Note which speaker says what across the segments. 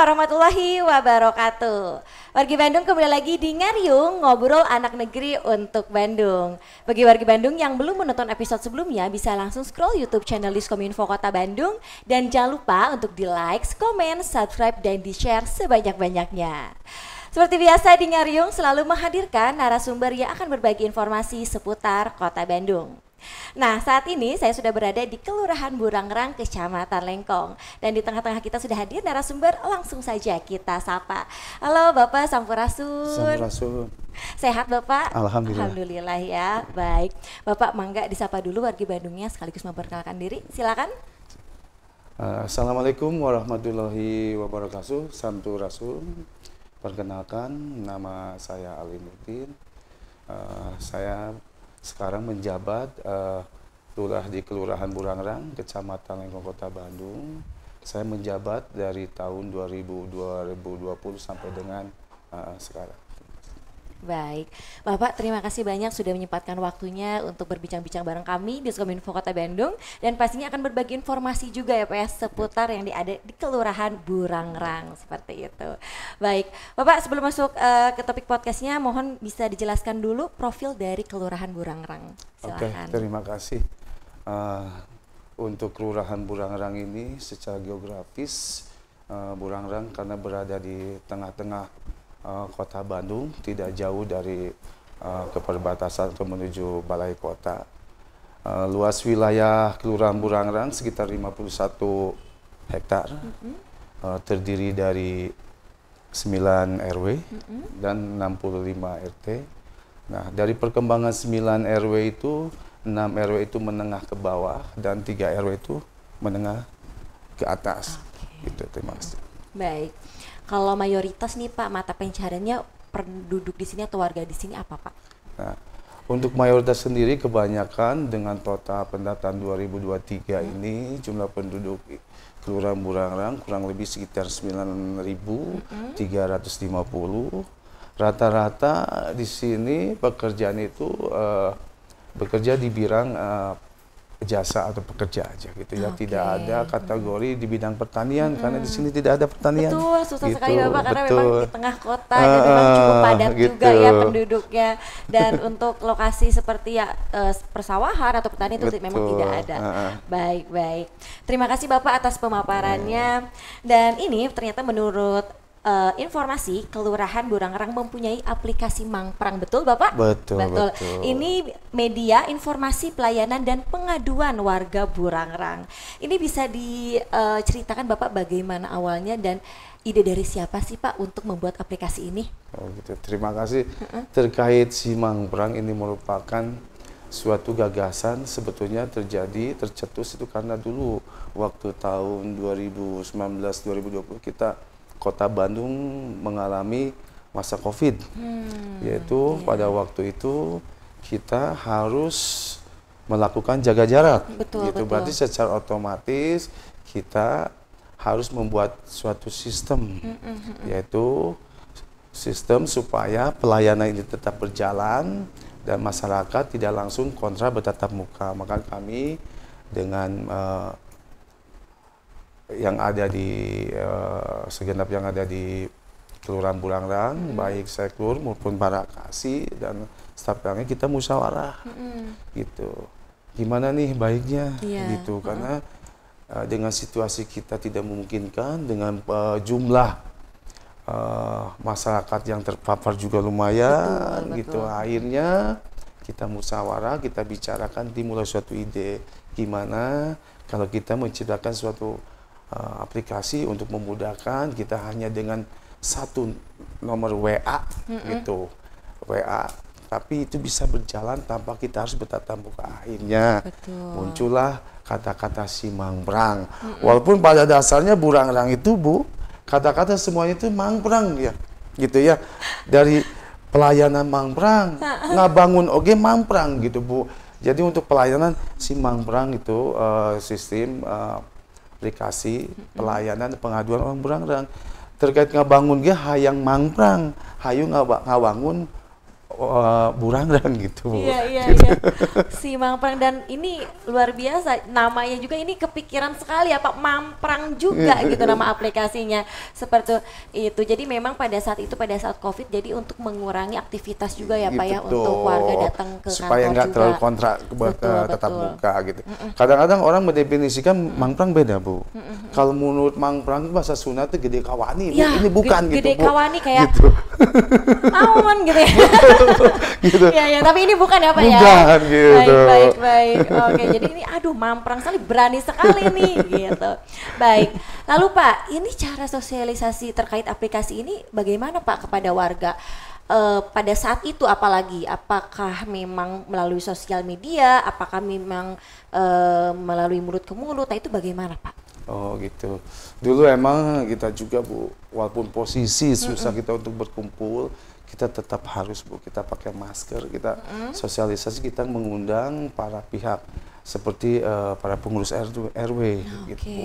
Speaker 1: warahmatullahi wabarakatuh. Wargi Bandung kembali lagi di Ngariung ngobrol anak negeri untuk Bandung. Bagi wargi Bandung yang belum menonton episode sebelumnya bisa langsung scroll YouTube channel Diskominfo Kota Bandung dan jangan lupa untuk di like, komen, subscribe dan di share sebanyak-banyaknya. Seperti biasa di Ngariung selalu menghadirkan narasumber yang akan berbagi informasi seputar Kota Bandung. Nah, saat ini saya sudah berada di Kelurahan Burangrang, Kecamatan Lengkong. Dan di tengah-tengah kita sudah hadir narasumber, langsung saja kita sapa. Halo Bapak Sampurasun. Sampurasun. Sehat Bapak? Alhamdulillah. Alhamdulillah ya, baik. Bapak Mangga disapa dulu warga Bandungnya sekaligus memperkenalkan diri, silakan.
Speaker 2: Eh, Assalamualaikum warahmatullahi wabarakatuh, Sampurasun. Perkenalkan, nama saya Ali Mutin. Uh, eh, saya sekarang menjabat uh, eh, lurah di Kelurahan Burangrang, Kecamatan Lengkong Kota Bandung. Saya menjabat dari tahun 2000, 2020 sampai dengan uh, sekarang.
Speaker 1: Baik, Bapak terima kasih banyak sudah menyempatkan waktunya untuk berbincang-bincang bareng kami di Skominfo Kota Bandung dan pastinya akan berbagi informasi juga ya Pak ya seputar yang ada di Kelurahan Burangrang seperti itu. Baik, Bapak sebelum masuk uh, ke topik podcastnya mohon bisa dijelaskan dulu profil dari Kelurahan Burangrang. silahkan Oke, terima
Speaker 2: kasih. Uh, untuk Kelurahan Burangrang ini secara geografis uh, Burangrang karena berada di tengah-tengah Eh, kota Bandung, tidak jauh dari uh, eh, keperbatasan ke menuju Balai Kota. Uh, luas wilayah Kelurahan Burangrang sekitar 51 hektar, mm -hmm. uh, terdiri dari 9 RW mm -hmm. dan 65 RT. Nah, dari perkembangan 9 RW itu, 6 RW itu menengah ke bawah dan 3 RW itu menengah ke atas. Okay. Itu terima kasih.
Speaker 1: Baik. Kalau mayoritas nih Pak, mata pencariannya penduduk di sini atau warga di sini apa Pak?
Speaker 2: Nah, untuk mayoritas sendiri kebanyakan dengan total pendataan 2023 hmm. ini jumlah penduduk Kelurahan Burangrang kurang lebih sekitar 9.350. Hmm. Rata-rata di sini pekerjaan itu uh, bekerja di birang. uh, eh, jasa atau pekerja aja gitu ya okay. tidak ada kategori di bidang pertanian hmm. karena di sini hmm. tidak ada pertanian betul susah gitu. sekali bapak karena betul. memang di tengah kota uh, gitu, jadi memang cukup padat gitu. juga ya gitu.
Speaker 1: penduduknya dan untuk lokasi seperti ya eh, persawahan atau petani itu betul. memang tidak ada uh. baik baik terima kasih bapak atas pemaparannya hmm. dan ini ternyata menurut uh, informasi Kelurahan Burangrang mempunyai aplikasi Mangprang betul Bapak? Betul, betul. betul. Ini media informasi pelayanan dan pengaduan warga Burangrang. Ini bisa diceritakan uh, Bapak bagaimana awalnya dan ide dari siapa sih Pak untuk membuat aplikasi ini?
Speaker 2: Oh, gitu. Terima kasih. Terkait si Mangprang ini merupakan suatu gagasan sebetulnya terjadi tercetus itu karena dulu waktu tahun 2019 2020 kita kota Bandung mengalami masa COVID, hmm. yaitu iya. pada waktu itu kita harus melakukan jaga jarak. Betul, gitu. betul. Berarti secara otomatis kita harus membuat suatu sistem, mm hmm, yaitu sistem supaya pelayanan ini tetap berjalan dan masyarakat tidak langsung kontra bertatap muka. Maka kami dengan uh, yang ada di uh, segenap yang ada di Kelurahan Bulangrang, hmm. baik sekur maupun para kasih dan staf kami kita musyawarah hmm. gitu. Gimana nih baiknya yeah. gitu hmm. karena uh, dengan situasi kita tidak memungkinkan dengan uh, jumlah uh, masyarakat yang terpapar juga lumayan betul, gitu. Betul. Akhirnya kita musyawarah, kita bicarakan dimulai suatu ide gimana kalau kita menciptakan suatu uh, aplikasi untuk memudahkan kita hanya dengan satu nomor WA mm -hmm. gitu WA tapi itu bisa berjalan tanpa kita harus bertatap muka akhirnya Betul. muncullah kata-kata si mangprang mm -hmm. walaupun pada dasarnya burang burangrang itu bu kata-kata semuanya itu mangprang ya gitu ya dari pelayanan mangprang nah, bangun oke okay, mangprang gitu bu jadi untuk pelayanan si mangprang itu uh, sistem uh, aplikasi pelayanan pengaduan orang berang berang terkait ngabangun ge hayang mangprang hayu ngabangun Eh, burangrang gitu. Iya iya gitu. iya.
Speaker 1: Si Mamprang dan ini luar biasa namanya juga ini kepikiran sekali ya apa Mamprang juga gitu nama aplikasinya. Seperti itu. Jadi memang pada saat itu pada saat Covid jadi untuk mengurangi aktivitas juga ya Pak ya iya, untuk warga datang ke supaya nggak terlalu
Speaker 2: kontrak betul, uh, tetap betul. buka gitu. Kadang-kadang orang mendefinisikan mm beda Bu. Mm Kalau menurut Mamprang bahasa Sunda itu gede kawani. Ya, ini bukan gede, gitu. Gede kawani
Speaker 1: kayak gitu. mau gitu
Speaker 2: ya. gitu. Iya, ya, tapi
Speaker 1: ini bukan apa ya, Pak bukan, ya? Bukan gitu. Baik, baik, baik. Oke, jadi ini aduh mamprang sekali, berani sekali nih gitu. Baik. Lalu Pak, ini cara sosialisasi terkait aplikasi ini bagaimana Pak kepada warga? E, pada saat itu apalagi apakah memang melalui sosial media apakah memang e, melalui mulut ke mulut nah itu bagaimana pak
Speaker 2: Oh gitu. Dulu emang kita juga bu, walaupun posisi susah mm -mm. kita untuk berkumpul, kita tetap harus bu kita pakai masker kita sosialisasi kita mengundang para pihak seperti uh, para pengurus RW, RW okay. Ah, gitu bu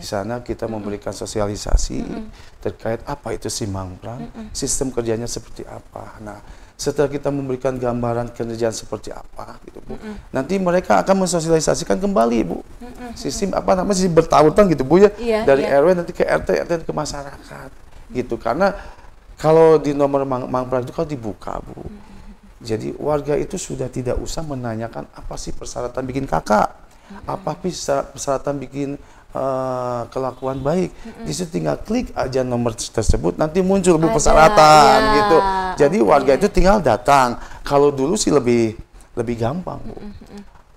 Speaker 2: di sana kita mm hmm memberikan sosialisasi mm hmm terkait apa itu simangprang mm hmm sistem kerjanya seperti apa nah setelah kita memberikan gambaran kerjaan seperti apa gitu bu mm hmm nanti mereka akan mensosialisasikan kembali bu mm hmm sistem apa namanya sistem bertautan gitu bu ya yeah, dari yeah. RW nanti ke RT RT ke masyarakat gitu karena kalau di nomor Mang, Mang itu kalau dibuka, Bu. Jadi warga itu sudah tidak usah menanyakan apa sih persyaratan bikin kakak, apa sih persyaratan bikin uh, kelakuan baik. Di situ tinggal klik aja nomor tersebut, nanti muncul bu persyaratan ya. gitu. Jadi okay. warga iya. itu tinggal datang. Kalau dulu sih lebih lebih gampang bu.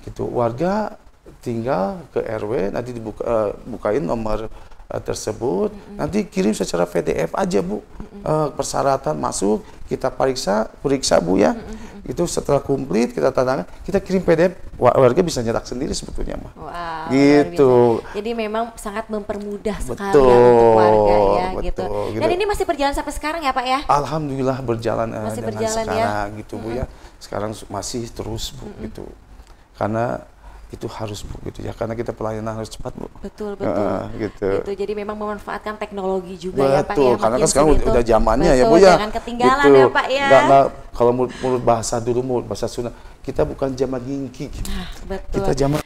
Speaker 2: Gitu warga tinggal ke RW nanti dibuka uh, bukain nomor Eh, tersebut. Mm-hmm. Nanti kirim secara PDF aja Bu. Mm-hmm. Uh, persyaratan masuk, kita periksa, periksa Bu ya. Mm-hmm. Itu setelah komplit kita tandakan, kita kirim PDF. Warga bisa nyetak sendiri sebetulnya mah. Wow, gitu.
Speaker 1: Jadi memang sangat mempermudah ya betul, sekali untuk warga ya gitu. betul, gitu. gitu. Dan ini masih berjalan sampai sekarang ya Pak ya?
Speaker 2: Alhamdulillah berjalan eh, masih dengan berjalan, ya? sekarang ya? gitu Bu mm-hmm. ya. Sekarang masih terus Bu mm-hmm. gitu. Karena itu harus bu gitu ya karena kita pelayanan harus cepat bu
Speaker 1: betul betul uh, gitu. gitu jadi memang memanfaatkan teknologi juga betul, ya pak ya karena kan sekarang udah, udah zamannya ya bu ya jangan ketinggalan gitu. ya pak ya nggak, nggak,
Speaker 2: kalau mulut bahasa dulu mulut bahasa sunnah kita bukan zaman gingki gitu. nah, betul. kita zaman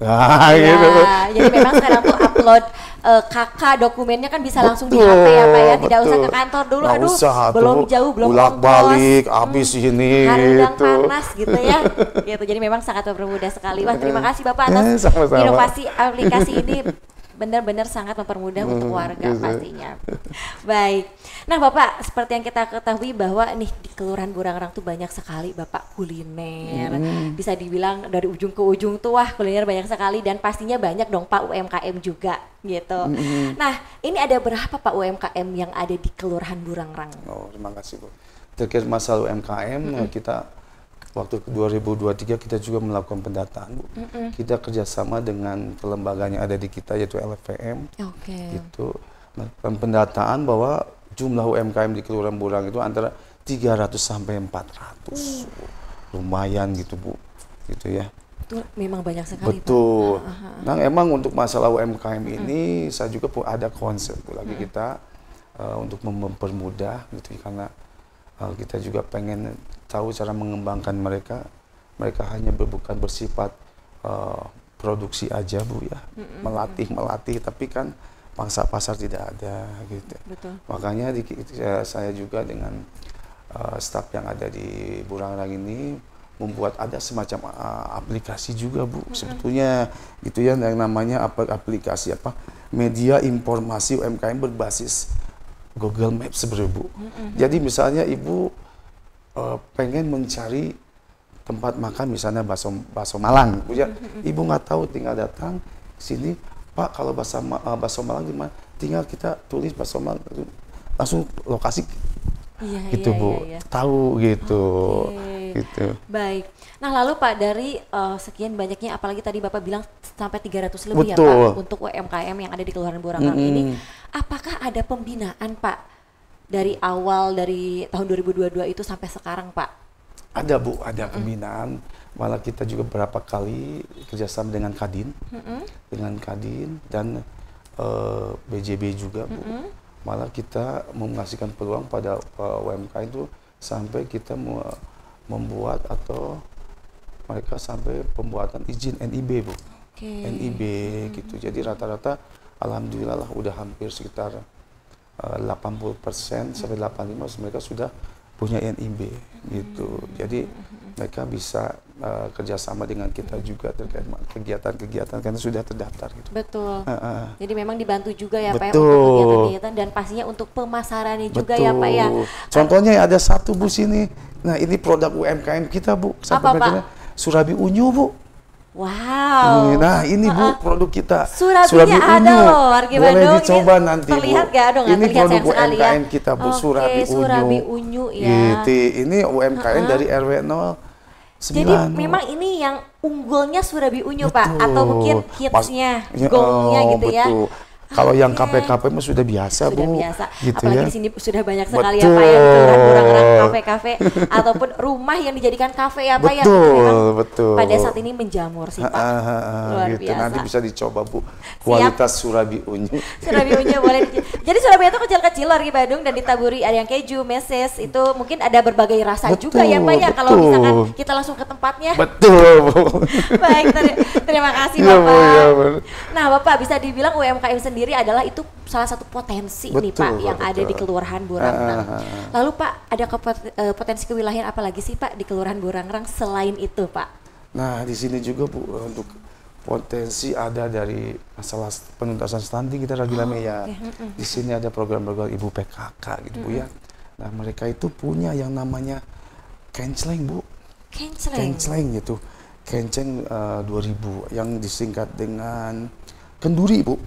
Speaker 2: Nah, ya, gitu. Jadi memang sekarang tuh upload
Speaker 1: uh, kakak dokumennya kan bisa langsung di HP ya Pak ya, tidak betul. usah ke kantor dulu. Nggak Aduh, usah, belum tuh, jauh, belum bolak balik,
Speaker 2: hmm, habis hmm, ini gitu. panas gitu ya.
Speaker 1: gitu. Jadi memang sangat mempermudah sekali. Wah, terima eh, kasih Bapak atas eh, sama -sama. inovasi aplikasi ini benar-benar sangat mempermudah hmm, untuk warga gitu. pastinya. Baik. Nah, Bapak, seperti yang kita ketahui bahwa nih di Kelurahan Burangrang tuh banyak sekali Bapak kuliner. Hmm. Bisa dibilang dari ujung ke ujung tuh wah kuliner banyak sekali dan pastinya banyak dong Pak UMKM juga gitu. Hmm. Nah, ini ada berapa Pak UMKM yang ada di Kelurahan Burangrang?
Speaker 2: Oh, terima kasih, Bu. Terkait masalah UMKM hmm. kita waktu 2023 kita juga melakukan pendataan bu. Mm -mm. Kita kerjasama dengan kelembagaan yang ada di kita yaitu LFPM. Oke. Okay. Itu melakukan pendataan bahwa jumlah UMKM di Kelurahan Burang itu antara 300 sampai 400. Mm. Iya. Lumayan gitu bu, gitu ya.
Speaker 1: Itu memang banyak sekali. Betul. Pak. Ah, ah, ah. Nah
Speaker 2: emang untuk masalah UMKM mm. ini saya juga ada konsep bu lagi mm. kita uh, untuk mempermudah gitu ya, karena uh, kita juga pengen tahu cara mengembangkan mereka mereka hanya bukan bersifat uh, produksi aja bu ya mm-hmm. melatih melatih tapi kan pangsa pasar tidak ada gitu Betul. makanya di, ya, saya juga dengan uh, eh, staf yang ada di Burangrang ini membuat ada semacam uh, aplikasi juga bu mm-hmm. sebetulnya gitu ya yang namanya apa aplikasi apa media informasi UMKM berbasis Google Maps sebenarnya bu mm-hmm. jadi misalnya ibu uh, pengen mencari tempat makan misalnya bakso bakso Malang ya. Ibu nggak tahu tinggal datang sini, Pak kalau bakso uh, bakso Malang di Tinggal kita tulis bakso Malang langsung lokasi Iya, iya gitu iya, Bu. Iya, iya. Tahu gitu. Okay. Gitu.
Speaker 1: Baik. Nah, lalu Pak dari uh, sekian banyaknya apalagi tadi Bapak bilang sampai 300 lebih Betul. ya Pak untuk UMKM yang ada di Kelurahan Burangrang mm -hmm. ini, apakah ada pembinaan Pak dari awal dari tahun 2022 itu sampai sekarang Pak?
Speaker 2: Ada Bu, ada pembinaan. Malah kita juga berapa kali kerjasama dengan Kadin, mm -hmm. dengan Kadin dan uh, eh, BJB juga Bu. Mm -hmm. Malah kita mengasihkan peluang pada uh, eh, UMK itu sampai kita mau membuat atau mereka sampai pembuatan izin NIB Bu. Okay. NIB mm -hmm. gitu. Jadi rata-rata alhamdulillah lah udah hampir sekitar 80% eh, sampai 85 mereka sudah punya NIB gitu. Hmm. Jadi mereka bisa uh, kerjasama dengan kita juga terkait kegiatan-kegiatan karena sudah terdaftar gitu.
Speaker 1: Betul. Uh, uh. Jadi memang dibantu juga ya Betul. Pak ya untuk kegiatan-kegiatan dan pastinya untuk pemasarannya Betul. juga ya Pak ya.
Speaker 2: Contohnya ada satu bus ini. Nah ini produk UMKM kita Bu. Apa Pak? Surabi Unyu Bu.
Speaker 1: Wow. Ini, Nah
Speaker 2: ini bu uh, produk kita. Surabi, surabi unyu. ada loh, Wargi Boleh Bandung. dicoba ini nanti terlihat bu. Gak, dong, ini produk UMKM ya? kita bu, okay, surabi, surabi unyu.
Speaker 1: unyu ya. Gitu.
Speaker 2: Ini UMKM uh huh dari RW 0. 9. Jadi memang
Speaker 1: ini yang unggulnya Surabi Unyu betul. Pak atau mungkin hitsnya, ya, goalnya oh, gitu ya? betul.
Speaker 2: ya. Kalau yang KPKP mah sudah biasa, sudah Bu. Sudah biasa.
Speaker 1: Gitu Apalagi ya. di sini sudah banyak sekali betul. ya Pak yang kurang-kurang kafe-kafe ataupun rumah yang dijadikan kafe apa ya, ya? betul, ya
Speaker 2: betul. pada saat
Speaker 1: ini menjamur sih Pak. Ah,
Speaker 2: ah, ah, Luar gitu. biasa. Nanti bisa dicoba Bu kualitas Siap. Surabi Unyu.
Speaker 1: Surabi Unyu boleh. Jadi surabi itu kecil-kecil lagi Bandung dan ditaburi ada yang keju, meses itu mungkin ada berbagai rasa betul, juga ya Pak ya kalau misalkan kita langsung ke tempatnya. Betul. Baik, ter terima kasih ya, Bapak. Ya, nah Bapak bisa dibilang UMKM sendiri adalah itu salah satu potensi betul, nih Pak betul, yang ada di Kelurahan Burang. Lalu Pak ada kepo Eh, potensi kewilayahan lagi sih Pak di Kelurahan Burangrang selain itu Pak?
Speaker 2: Nah di sini juga Bu eh, untuk potensi ada dari masalah penuntasan stunting kita lagi oh, lama ya. Okay. Di sini ada program-program ibu PKK gitu mm Bu ya. Nah mereka itu punya yang namanya canceling Bu. Canceling. Canceling gitu. Kenceng uh, eh, 2000 yang disingkat dengan kenduri Bu.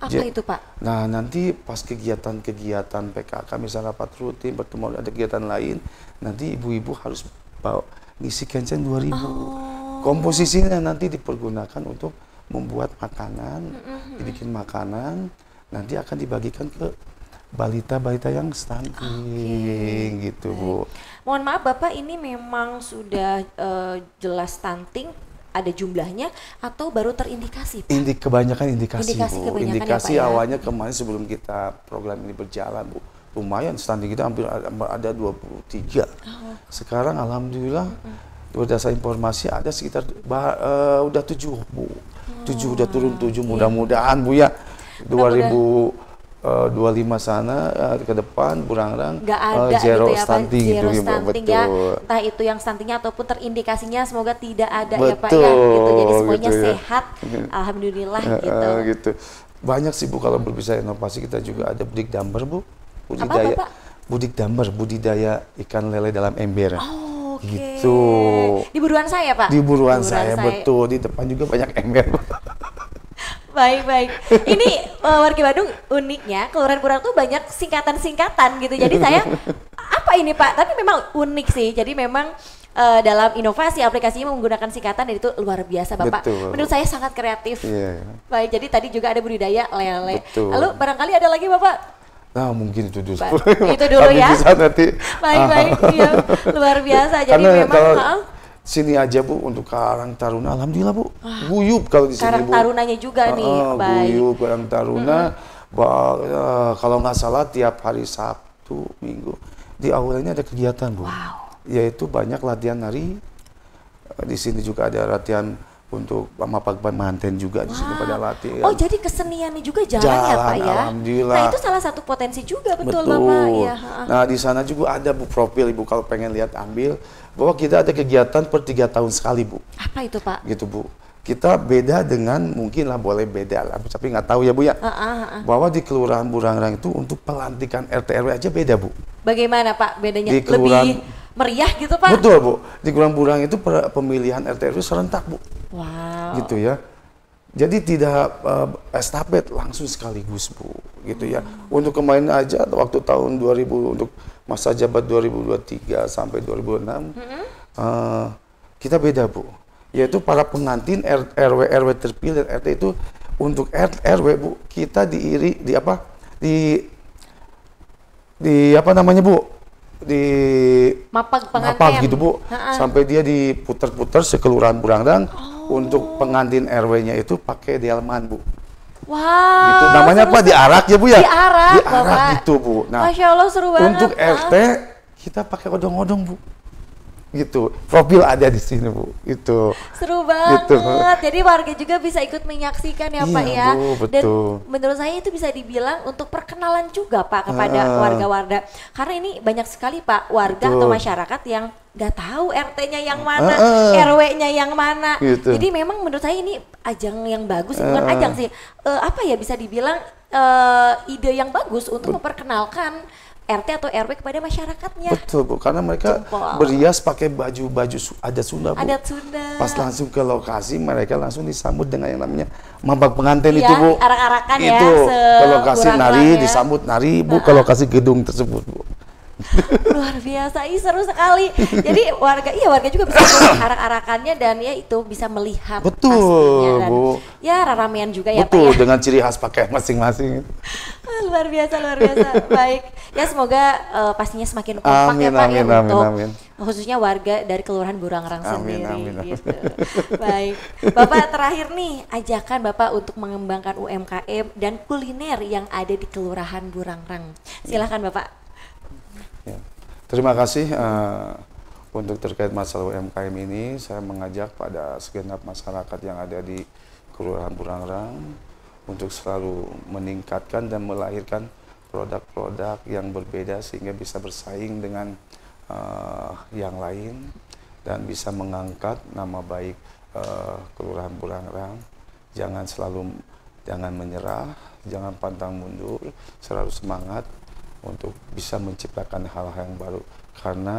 Speaker 1: Apa Jadi, itu Pak?
Speaker 2: Nah nanti pas kegiatan-kegiatan PKK misalnya rapat rutin, bertemu ada kegiatan lain, nanti ibu-ibu harus bawa ngisi kenceng 2000. Oh. Komposisinya nanti dipergunakan untuk membuat makanan, mm dibikin makanan, nanti akan dibagikan ke balita-balita yang stunting okay. gitu Bu.
Speaker 1: Mohon maaf Bapak ini memang sudah uh, jelas stunting ada jumlahnya atau baru terindikasi? Pak?
Speaker 2: Indik kebanyakan indikasi, indikasi Bu. Kebanyakan ya, indikasi ya, awalnya ya? kemarin sebelum kita program ini berjalan, Bu. Lumayan standing kita hampir ada 23. Oh. Sekarang alhamdulillah mm -hmm. berdasar informasi ada sekitar bah, eh, uh, udah 7, Bu. Oh. tujuh 7 udah turun tujuh iya. mudah-mudahan Bu ya. 2000 Uh, eh, 25 sana eh, ke depan kurang eh, ada uh, zero ya, gitu ya, stunting zero gitu stunting ya, betul.
Speaker 1: entah itu yang stuntingnya ataupun terindikasinya semoga tidak ada betul, ya Pak ya gitu jadi semuanya gitu, ya. sehat alhamdulillah
Speaker 2: gitu. gitu banyak sih Bu kalau berbicara inovasi kita juga ada budik damber Bu budidaya apa, apa, apa? budik damber budidaya ikan lele dalam ember oh gitu. Di
Speaker 1: buruan saya, Pak? Di buruan, di buruan saya, saya, betul.
Speaker 2: Di depan juga banyak ember.
Speaker 1: baik baik. Ini uh, warga Bandung uniknya Kelurahan Burang tuh banyak singkatan-singkatan gitu. Jadi saya apa ini Pak? Tapi memang unik sih. Jadi memang uh, dalam inovasi aplikasinya menggunakan singkatan dan itu luar biasa Bapak. Betul. Menurut saya sangat kreatif. yeah. Baik, jadi tadi juga ada budidaya lele. Lalu barangkali ada lagi Bapak
Speaker 2: Nah mungkin itu dulu. Ba itu dulu ya. Bisa nanti. Baik baik, ah. iya. luar biasa. Jadi Karena memang. Kalau, ah sini aja bu untuk Karang Taruna. Alhamdulillah bu, guyup kalau di sini Karang Tarunanya
Speaker 1: juga nih, uh, baik. Guyup
Speaker 2: Karang Taruna. Hmm. Bah, eh, uh, kalau nggak salah tiap hari Sabtu Minggu di aula ini ada kegiatan bu. Wow. Yaitu banyak latihan nari. Eh, di sini juga ada latihan untuk pagi-pagi Manten juga di sini pada latihan. Oh, jadi
Speaker 1: keseniannya juga jalan, ya, jalan ya, Pak ya. Alhamdulillah. Nah, itu salah satu potensi juga betul, betul. Bapak ya. Nah, di
Speaker 2: sana juga ada Bu profil Ibu kalau pengen lihat ambil bahwa kita ada kegiatan per tiga tahun sekali, Bu.
Speaker 1: Apa itu, Pak?
Speaker 2: Gitu, Bu. Kita beda dengan mungkin lah boleh beda lah, tapi nggak tahu ya Bu ya. Uh, uh, uh. Bahwa di Kelurahan Burangrang itu untuk pelantikan RT RW aja beda, Bu.
Speaker 1: Bagaimana, Pak? Bedanya di kelurahan, lebih meriah gitu, Pak? Betul,
Speaker 2: Bu. Di Kelurahan Burang itu pemilihan RT RW serentak, Bu.
Speaker 1: Wow. Gitu
Speaker 2: ya. Jadi tidak uh, estafet langsung sekaligus Bu, gitu ya. Hmm. Untuk kemarin aja waktu tahun 2000 untuk masa jabat 2023 sampai 2006 hmm. uh, kita beda Bu. Yaitu para pengantin RW RW terpilih RT itu untuk RW Bu kita diiri di apa? di di apa namanya Bu? di
Speaker 1: mapak pengantin. gitu Bu. Ha -ha. Sampai
Speaker 2: dia diputer puter sekelurahan Burangrang Oh untuk pengantin RW-nya itu pakai delman, Bu.
Speaker 1: Wow. Gitu. Namanya apa?
Speaker 2: Diarak ya, Bu ya?
Speaker 1: Diarak, Diarak Bapak.
Speaker 2: Gitu, Bu. Nah, Masya
Speaker 1: Allah seru banget. Untuk RT
Speaker 2: kita pakai odong-odong, Bu gitu profil ada di sini bu itu
Speaker 1: seru gitu. banget gitu. jadi warga juga bisa ikut menyaksikan ya iya, pak ya bu, betul. dan menurut saya itu bisa dibilang untuk perkenalan juga pak kepada uh, warga-warga karena ini banyak sekali pak warga betul. atau masyarakat yang nggak tahu RT-nya yang mana, uh, uh, RW-nya yang mana. Gitu. Jadi memang menurut saya ini ajang yang bagus, uh, bukan ajang sih. Uh, apa ya bisa dibilang uh, ide yang bagus untuk memperkenalkan RT atau RW kepada masyarakatnya.
Speaker 2: Betul bu, karena mereka Jempol. berhias pakai baju-baju adat Sunda bu. Adat
Speaker 1: Sunda. Pas
Speaker 2: langsung ke lokasi mereka langsung disambut dengan yang namanya mabak pengantin iya, itu bu. Arak-arakan ya. Itu ke lokasi nari ya. disambut nari bu ke lokasi gedung tersebut bu.
Speaker 1: Luar biasa, ini seru sekali. Jadi warga, iya warga juga bisa arak-arakannya dan ya itu bisa melihat. Betul, dan, Bu. Ya ramean juga Betul, ya Betul ya.
Speaker 2: dengan ciri khas pakai masing-masing.
Speaker 1: Ah, luar biasa, luar biasa. Baik, ya semoga uh, pastinya semakin kompak ya, amin, ya Pak amin, amin, amin. khususnya warga dari Kelurahan Burangrang amin, sendiri. Amin, amin. Gitu.
Speaker 2: Baik, Bapak
Speaker 1: terakhir nih ajakan Bapak untuk mengembangkan UMKM dan kuliner yang ada di Kelurahan Burangrang. Silahkan Bapak.
Speaker 2: Terima kasih uh, untuk terkait masalah UMKM ini, saya mengajak pada segenap masyarakat yang ada di Kelurahan Burangrang untuk selalu meningkatkan dan melahirkan produk-produk yang berbeda sehingga bisa bersaing dengan uh, yang lain dan bisa mengangkat nama baik uh, Kelurahan Burangrang. Jangan selalu jangan menyerah, jangan pantang mundur, selalu semangat untuk bisa menciptakan hal-hal yang baru karena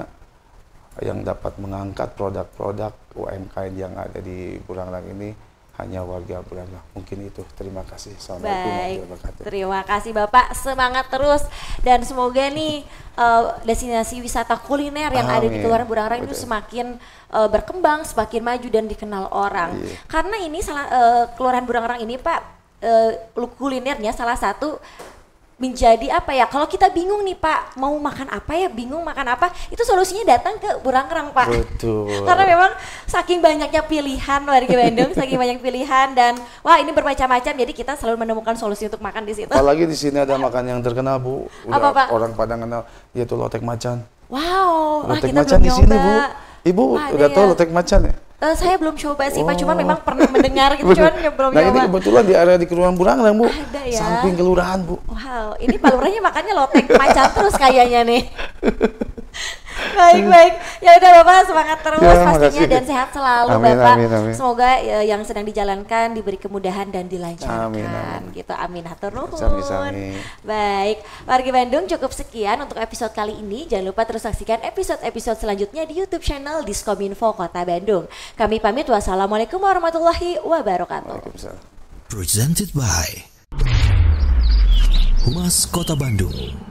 Speaker 2: yang dapat mengangkat produk-produk UMKM yang ada di Buranglang ini hanya warga Buranglang. Mungkin itu. Terima kasih. Assalamualaikum
Speaker 1: Baik. Terima kasih Bapak. Semangat terus dan semoga nih uh, destinasi wisata kuliner yang Amin. ada di Kelurahan Buranglang itu semakin uh, berkembang, semakin maju dan dikenal orang. Iya. Karena ini salah uh, Kelurahan Buranglang ini Pak uh, kulinernya salah satu menjadi apa ya? Kalau kita bingung nih Pak, mau makan apa ya? Bingung makan apa? Itu solusinya datang ke Burangrang Pak.
Speaker 2: Betul. Karena
Speaker 1: memang saking banyaknya pilihan warga Bandung, saking banyak pilihan dan wah ini bermacam-macam. Jadi kita selalu menemukan solusi untuk makan di situ. Apalagi di sini
Speaker 2: ada makan yang terkenal Bu. Udah apa Pak? Orang Padang kenal yaitu lotek macan.
Speaker 1: Wow. Lotek ah, macan di sini Bu. Ibu Wah, udah ya. tahu lotek macan ya? Uh, saya belum coba sih oh. Pak, cuma oh. memang pernah mendengar gitu, cuman belum nah, ini kebetulan
Speaker 2: di area di Kelurahan Burang, Bu, Ada ya? samping Kelurahan Bu.
Speaker 1: Wow, ini Pak Lurahnya makannya lotek macan terus kayaknya nih. baik baik ya udah bapak semangat terus ya, pastinya dan sehat selalu amin, bapak amin, amin. semoga ya, yang sedang dijalankan diberi kemudahan dan dilancarkan amin, amin. gitu amin hatur nuhun baik warga Bandung cukup sekian untuk episode kali ini jangan lupa terus saksikan episode-episode selanjutnya di YouTube channel Diskominfo Kota Bandung kami pamit wassalamualaikum warahmatullahi wabarakatuh
Speaker 2: presented by Humas Kota Bandung